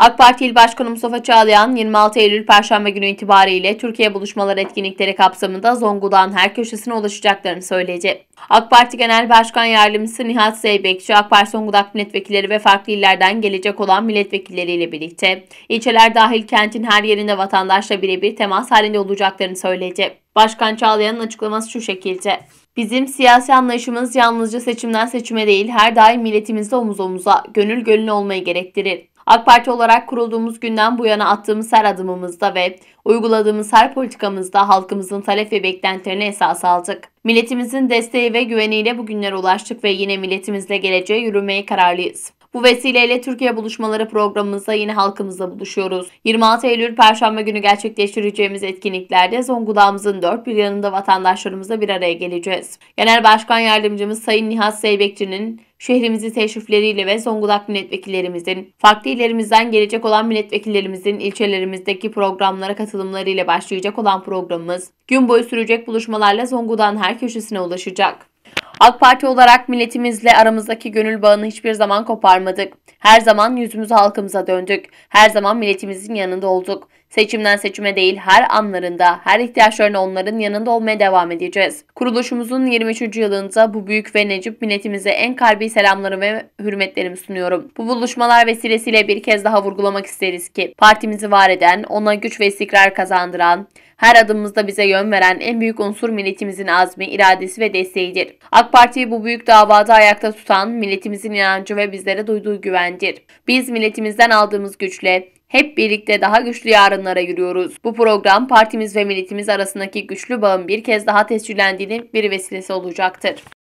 AK Parti İl Başkanı Mustafa Çağlayan 26 Eylül Perşembe günü itibariyle Türkiye Buluşmaları etkinlikleri kapsamında Zonguldak'ın her köşesine ulaşacaklarını söyledi. AK Parti Genel Başkan Yardımcısı Nihat Zeybekçi, AK Parti Zonguldak milletvekilleri ve farklı illerden gelecek olan milletvekilleriyle birlikte ilçeler dahil kentin her yerinde vatandaşla birebir temas halinde olacaklarını söyledi. Başkan Çağlayan'ın açıklaması şu şekilde. Bizim siyasi anlayışımız yalnızca seçimden seçime değil her daim milletimizle omuz omuza, gönül gönlü olmayı gerektirir. AK Parti olarak kurulduğumuz günden bu yana attığımız her adımımızda ve uyguladığımız her politikamızda halkımızın talep ve beklentilerini esas aldık. Milletimizin desteği ve güveniyle bugünlere ulaştık ve yine milletimizle geleceğe yürümeye kararlıyız. Bu vesileyle Türkiye Buluşmaları programımızda yine halkımızla buluşuyoruz. 26 Eylül Perşembe günü gerçekleştireceğimiz etkinliklerde Zonguldak'ımızın dört bir yanında vatandaşlarımızla bir araya geleceğiz. Genel Başkan Yardımcımız Sayın Nihat Seybekçi'nin şehrimizi teşrifleriyle ve Zonguldak milletvekillerimizin, farklı illerimizden gelecek olan milletvekillerimizin ilçelerimizdeki programlara katılımlarıyla başlayacak olan programımız, gün boyu sürecek buluşmalarla Zonguldak'ın her köşesine ulaşacak. AK Parti olarak milletimizle aramızdaki gönül bağını hiçbir zaman koparmadık. Her zaman yüzümüz halkımıza döndük. Her zaman milletimizin yanında olduk. Seçimden seçime değil her anlarında, her ihtiyaçlarına onların yanında olmaya devam edeceğiz. Kuruluşumuzun 23. yılında bu büyük ve necip milletimize en kalbi selamlarımı ve hürmetlerimi sunuyorum. Bu buluşmalar vesilesiyle bir kez daha vurgulamak isteriz ki partimizi var eden, ona güç ve istikrar kazandıran, her adımımızda bize yön veren en büyük unsur milletimizin azmi, iradesi ve desteğidir. AK AK Parti'yi bu büyük davada ayakta tutan milletimizin inancı ve bizlere duyduğu güvendir. Biz milletimizden aldığımız güçle hep birlikte daha güçlü yarınlara yürüyoruz. Bu program partimiz ve milletimiz arasındaki güçlü bağın bir kez daha tescillendiğinin bir vesilesi olacaktır.